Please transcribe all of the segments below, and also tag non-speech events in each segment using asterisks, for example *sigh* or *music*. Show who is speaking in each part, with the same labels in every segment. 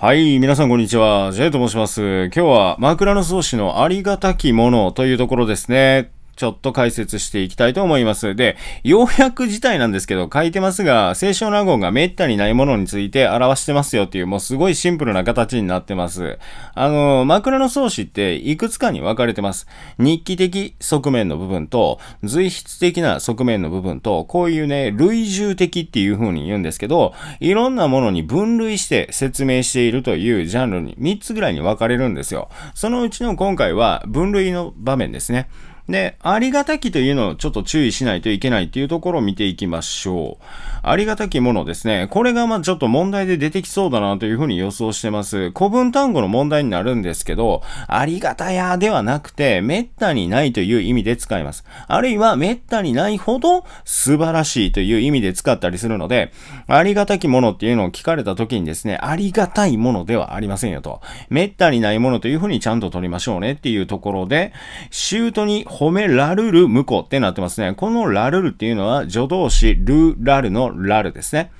Speaker 1: はい、皆さんこんにちは。ジェイと申します。今日は枕草子のありがたきものというところですね。ちょっと解説していきたいと思います。で、ようやく自体なんですけど、書いてますが、聖書ゴンが滅多にないものについて表してますよっていう、もうすごいシンプルな形になってます。あの、枕の創始っていくつかに分かれてます。日記的側面の部分と、随筆的な側面の部分と、こういうね、類従的っていう風に言うんですけど、いろんなものに分類して説明しているというジャンルに3つぐらいに分かれるんですよ。そのうちの今回は分類の場面ですね。で、ありがたきというのをちょっと注意しないといけないっていうところを見ていきましょう。ありがたきものですね。これがまあちょっと問題で出てきそうだなというふうに予想してます。古文単語の問題になるんですけど、ありがたやではなくて、めったにないという意味で使います。あるいは、めったにないほど素晴らしいという意味で使ったりするので、ありがたきものっていうのを聞かれた時にですね、ありがたいものではありませんよと。めったにないものというふうにちゃんと取りましょうねっていうところで、シュートに褒めらるる向こうってなってますね。このらるるっていうのは助動詞ルラルのラルですね。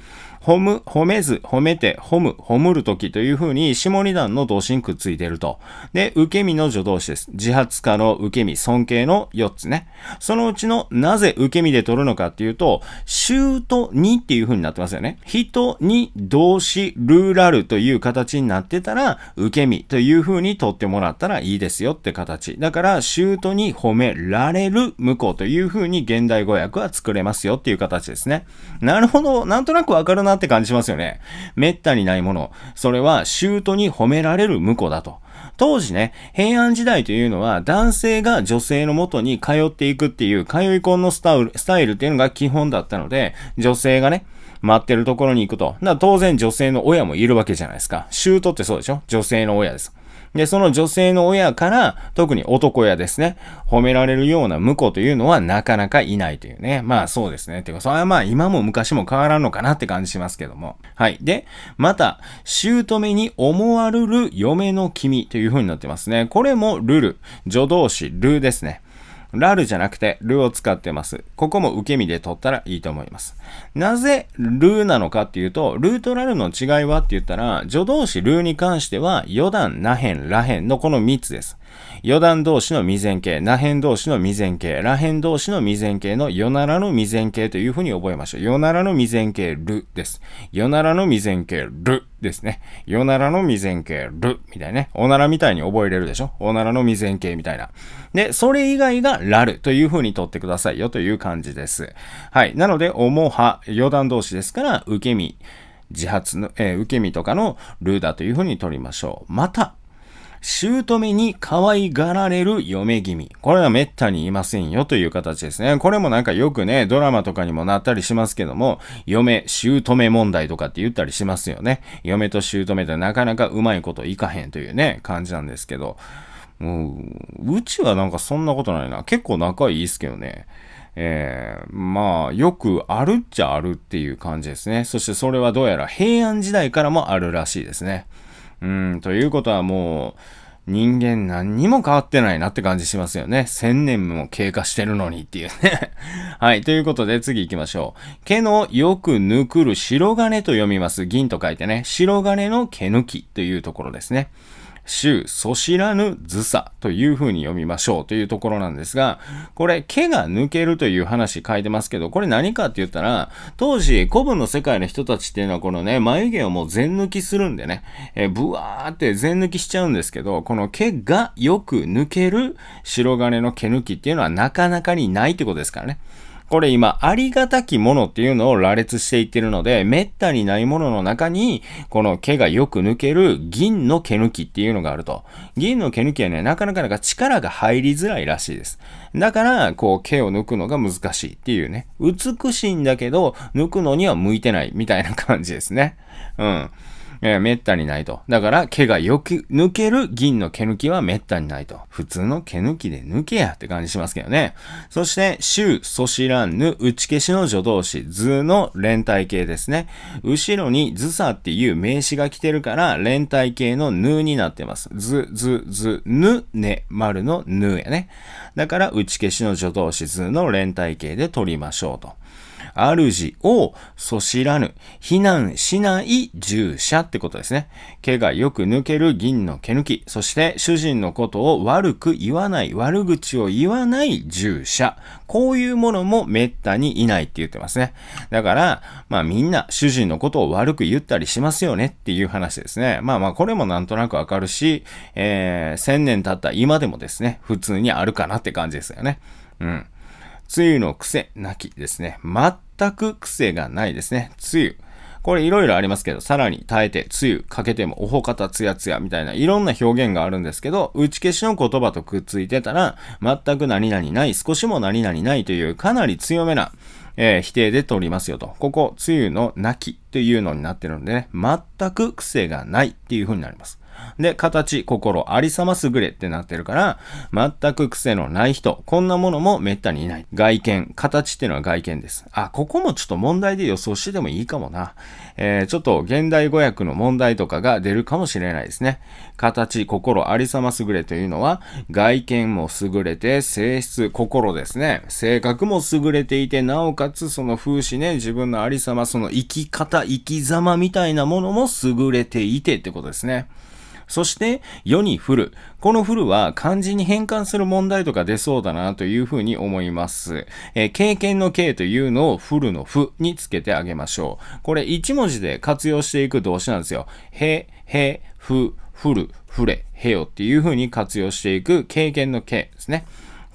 Speaker 1: 褒む、褒めず、褒めて、褒む、褒むるときというふうに、下二段の動詞にくっついていると。で、受け身の助動詞です。自発化の受け身、尊敬の4つね。そのうちの、なぜ受け身で取るのかっていうと、ートにっていうふうになってますよね。人に動詞、ルーラルという形になってたら、受け身というふうに取ってもらったらいいですよって形。だから、ートに褒められる向こうというふうに現代語訳は作れますよっていう形ですね。なるほど。なんとなくわかるなって感じしますよね。めったにないもの。それは、姑に褒められる婿だと。当時ね、平安時代というのは男性が女性の元に通っていくっていう通い婚のスタイルっていうのが基本だったので、女性がね、待ってるところに行くと。だから当然女性の親もいるわけじゃないですか。シュートってそうでしょ女性の親です。で、その女性の親から、特に男親ですね、褒められるような婿というのはなかなかいないというね。まあそうですね。てか、それはまあ今も昔も変わらんのかなって感じしますけども。はい。で、また、姑に思われる嫁の君という風になってますね。これもルル、助動詞、ルですね。ラルじゃなくてルを使ってます。ここも受け身で取ったらいいと思います。なぜルなのかっていうと、ルーとラルの違いはって言ったら、助動詞ルに関しては、余談、なへん、らへんのこの3つです。余談同士の未然形、那辺同士の未然形、ら辺同士の未然形の余ならの未然形というふうに覚えましょう。余ならの未然形るです。余ならの未然形るですね。余ならの未然形るみたいなね。おならみたいに覚えれるでしょ。おならの未然形みたいな。で、それ以外がらるというふうにとってくださいよという感じです。はい。なので、おもは、余談同士ですから、受け身。自発の、えー、受け身とかのルーだというふうに取りましょう。また、姑に可愛がられる嫁君。これは滅多にいませんよという形ですね。これもなんかよくね、ドラマとかにもなったりしますけども、嫁、姑問題とかって言ったりしますよね。嫁と姑ってなかなかうまいこといかへんというね、感じなんですけど。う、うちはなんかそんなことないな。結構仲いいっすけどね。えー、まあ、よくあるっちゃあるっていう感じですね。そしてそれはどうやら平安時代からもあるらしいですね。うん、ということはもう、人間何にも変わってないなって感じしますよね。千年も経過してるのにっていうね *laughs* はい。ということで次行きましょう。毛のよくぬくる白金と読みます。銀と書いてね。白金の毛抜きというところですね。衆、そしらぬずさというふうに読みましょうというところなんですが、これ、毛が抜けるという話書いてますけど、これ何かって言ったら、当時、古文の世界の人たちっていうのは、このね、眉毛をもう全抜きするんでね、えー、ブワーって全抜きしちゃうんですけど、この毛がよく抜ける白金の毛抜きっていうのはなかなかにないってことですからね。これ今、ありがたきものっていうのを羅列していってるので、滅多にないものの中に、この毛がよく抜ける銀の毛抜きっていうのがあると。銀の毛抜きはね、なかなかなか力が入りづらいらしいです。だから、こう、毛を抜くのが難しいっていうね。美しいんだけど、抜くのには向いてないみたいな感じですね。うん。えー、めったにないと。だから、毛がよく抜ける銀の毛抜きはめったにないと。普通の毛抜きで抜けやって感じしますけどね。そして、周、そしらぬ、打ち消しの助動詞、図の連帯形ですね。後ろに図さっていう名詞が来てるから、連帯形のぬになってます。ず、ず、ず、ぬ、ね、丸のぬやね。だから、打ち消しの助動詞、図の連帯形で取りましょうと。主をそしらぬ、避難しない従者ってことですね。毛がよく抜ける銀の毛抜き、そして主人のことを悪く言わない、悪口を言わない従者。こういうものも滅多にいないって言ってますね。だから、まあみんな主人のことを悪く言ったりしますよねっていう話ですね。まあまあこれもなんとなくわかるし、えー、1000年経った今でもですね、普通にあるかなって感じですよね。うん。つゆの癖なきですね。全く癖がないですね。つゆ。これいろいろありますけど、さらに耐えて、つゆ、かけても、おほかたつやつやみたいないろんな表現があるんですけど、打ち消しの言葉とくっついてたら、全く何々ない、少しも何々ないというかなり強めな、えー、否定で取りますよと。ここ、つゆのなきというのになってるんで、ね、全く癖がないっていう風になります。で、形、心、ありさま優れってなってるから、全く癖のない人、こんなものも滅多にいない。外見、形っていうのは外見です。あ、ここもちょっと問題で予想してでもいいかもな。えー、ちょっと現代語訳の問題とかが出るかもしれないですね。形、心、ありさま優れというのは、外見も優れて、性質、心ですね。性格も優れていて、なおかつその風刺ね、自分のありさま、その生き方、生き様みたいなものも優れていてってことですね。そして世に降る。この降るは漢字に変換する問題とか出そうだなというふうに思います。えー、経験の経というのを降るの負につけてあげましょう。これ1文字で活用していく動詞なんですよ。へ、へ、ふ、降る、降れ、へよっていうふうに活用していく経験の経ですね。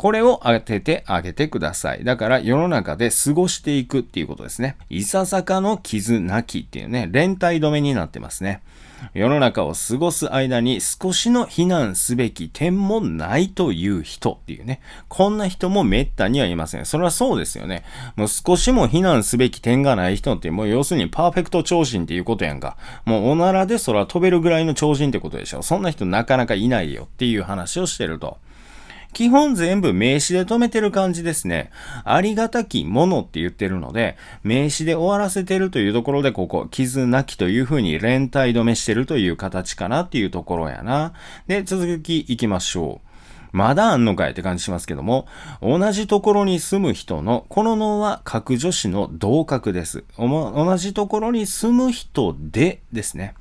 Speaker 1: これを当ててあげてください。だから世の中で過ごしていくっていうことですね。いささかの傷なきっていうね、連帯止めになってますね。世の中を過ごす間に少しの避難すべき点もないという人っていうね。こんな人も滅多にはいません。それはそうですよね。もう少しも避難すべき点がない人ってもう要するにパーフェクト超人っていうことやんか。もうおならで空飛べるぐらいの超人ってことでしょ。そんな人なかなかいないよっていう話をしてると。基本全部名詞で止めてる感じですね。ありがたきものって言ってるので、名詞で終わらせてるというところで、ここ、傷なきという風に連帯止めしてるという形かなっていうところやな。で、続き行きましょう。まだあんのかいって感じしますけども、同じところに住む人の、この脳は格助詞の同格です。同じところに住む人でですね。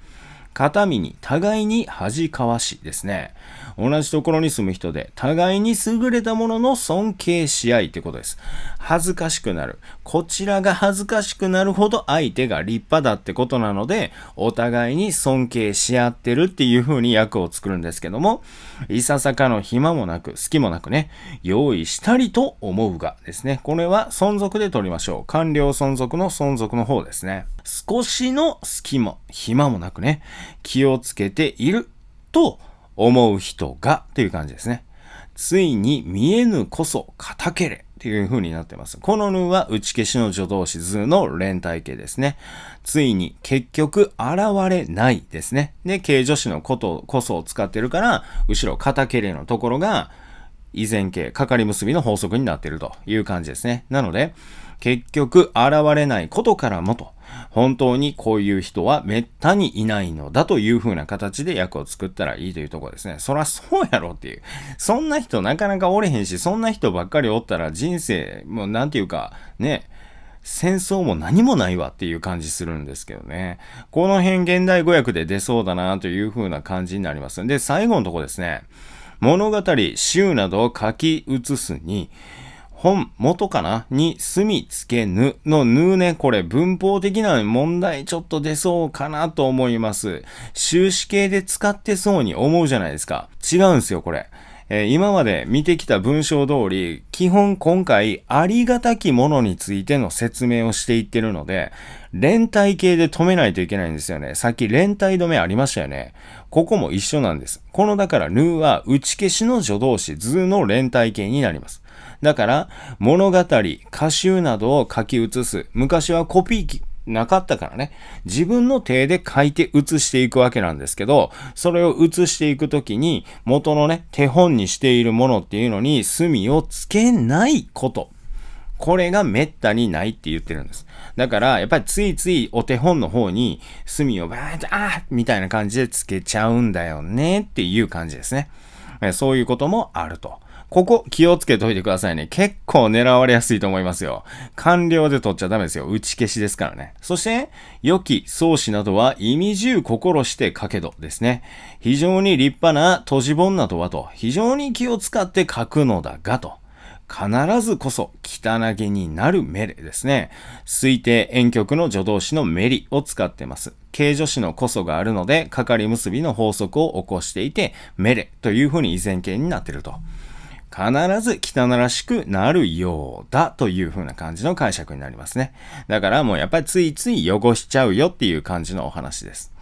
Speaker 1: 片身に互いに恥かわしですね。同じところに住む人で、互いに優れたものの尊敬し合いってことです。恥ずかしくなる。こちらが恥ずかしくなるほど相手が立派だってことなので、お互いに尊敬し合ってるっていう風に役を作るんですけども、いささかの暇もなく、隙もなくね、用意したりと思うがですね。これは存続で取りましょう。完了存続の存続の方ですね。少しの隙も、暇もなくね、気をつけていると思う人がという感じですね。ついに見えぬこそ固けれっていう風になってます。このヌは打ち消しの助動詞図の連帯形ですね。ついに結局現れないですね。で、形助詞のことこそを使ってるから、後ろ片けれのところが依然形、かかり結びの法則になっているという感じですね。なので、結局現れないことからもと本当にこういう人はめったにいないのだという風な形で役を作ったらいいというとこですね。そらそうやろっていう。そんな人なかなかおれへんし、そんな人ばっかりおったら人生、もうなんていうか、ね、戦争も何もないわっていう感じするんですけどね。この辺現代語訳で出そうだなという風な感じになります。で、最後のとこですね。物語、週などを書き写すに、本元かなに墨つけぬのぬね、これ文法的な問題ちょっと出そうかなと思います。終止形で使ってそうに思うじゃないですか。違うんですよ、これ。えー、今まで見てきた文章通り、基本今回ありがたきものについての説明をしていってるので、連帯系で止めないといけないんですよね。さっき連帯止めありましたよね。ここも一緒なんです。このだからヌは打ち消しの助動詞、図の連帯形になります。だから、物語、歌集などを書き写す。昔はコピー機、なかったからね、自分の手で書いて写していくわけなんですけど、それを写していくときに、元のね、手本にしているものっていうのに墨をつけないこと。これが滅多にないって言ってるんです。だから、やっぱりついついお手本の方に墨をバーっと、あーみたいな感じでつけちゃうんだよねっていう感じですね。そういうこともあると。ここ気をつけておいてくださいね。結構狙われやすいと思いますよ。完了で取っちゃダメですよ。打ち消しですからね。そして、良き創始などは意味重心してかけどですね。非常に立派な閉じ本などはと、非常に気を使って書くのだがと。必ずこそ汚げになるメレですね。推定遠曲の助動詞のメリを使ってます。形助詞のこそがあるので、かかり結びの法則を起こしていて、メレというふうに依然形になっていると。必ず汚らしくなるようだという風な感じの解釈になりますね。だからもうやっぱりついつい汚しちゃうよっていう感じのお話です。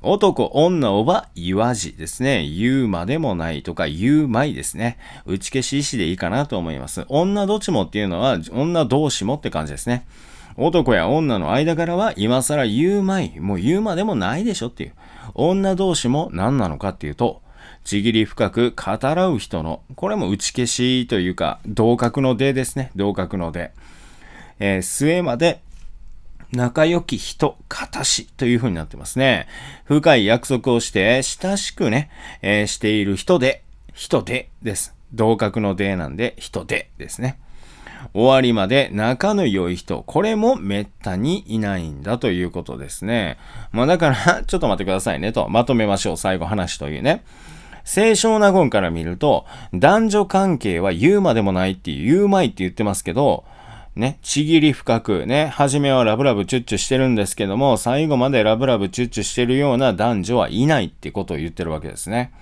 Speaker 1: 男、女、おば、いわじですね。言うまでもないとか、言うまいですね。打ち消し石でいいかなと思います。女どっちもっていうのは、女同士もって感じですね。男や女の間からは、今更言うまい。もう言うまでもないでしょっていう。女同士も何なのかっていうと、ちぎり深く語らう人の、これも打ち消しというか、同格の出ですね。同格の出。えー、末まで仲良き人、形という風になってますね。深い約束をして、親しくね、えー、している人で、人でです。同格の出なんで、人でですね。終わりまで仲の良い人、これも滅多にいないんだということですね。まあだから、*laughs* ちょっと待ってくださいねと、まとめましょう。最後話というね。清少納言から見ると、男女関係は言うまでもないっていう、言うまいって言ってますけど、ね、ちぎり深く、ね、初めはラブラブチュッチュしてるんですけども、最後までラブラブチュッチュしてるような男女はいないってことを言ってるわけですね。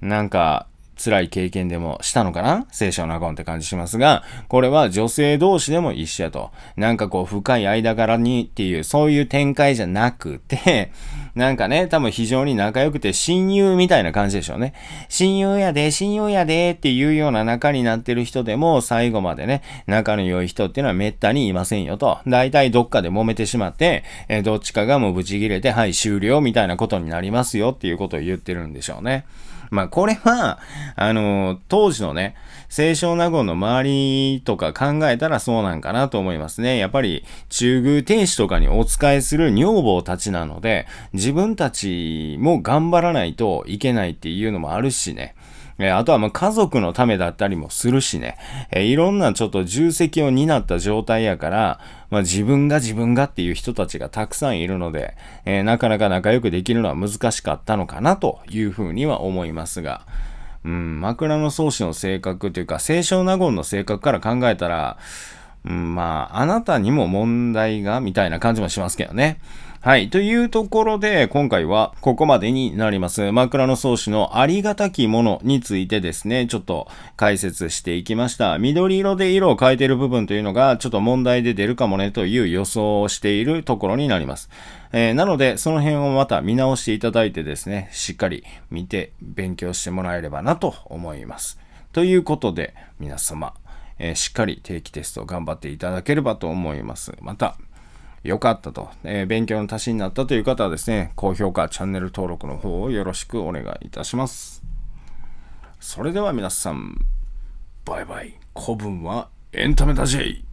Speaker 1: なんか、辛い経験でもしたのかな聖少納言って感じしますが、これは女性同士でも一緒やと。なんかこう深い間柄にっていう、そういう展開じゃなくて、なんかね、多分非常に仲良くて親友みたいな感じでしょうね。親友やで、親友やでっていうような仲になってる人でも最後までね、仲の良い人っていうのは滅多にいませんよと。大体どっかで揉めてしまって、えどっちかがもうブチ切れて、はい、終了みたいなことになりますよっていうことを言ってるんでしょうね。まあ、これは、あのー、当時のね、清少納言の周りとか考えたらそうなんかなと思いますね。やっぱり、中宮天使とかにお仕えする女房たちなので、自分たちも頑張らないといけないっていうのもあるしね。えあとはま家族のためだったりもするしね、えいろんなちょっと重責を担った状態やから、まあ、自分が自分がっていう人たちがたくさんいるので、えー、なかなか仲良くできるのは難しかったのかなというふうには思いますが、うん、枕草子の性格というか、清少納言の性格から考えたら、うん、まあ、あなたにも問題が、みたいな感じもしますけどね。はい。というところで、今回はここまでになります。枕草子のありがたきものについてですね、ちょっと解説していきました。緑色で色を変えている部分というのが、ちょっと問題で出るかもねという予想をしているところになります。えー、なので、その辺をまた見直していただいてですね、しっかり見て勉強してもらえればなと思います。ということで、皆様、えー、しっかり定期テスト頑張っていただければと思います。また、良かったと、えー、勉強の足しになったという方はですね、高評価、チャンネル登録の方をよろしくお願いいたします。それでは皆さん、バイバイ。古文はエンタメだぜ。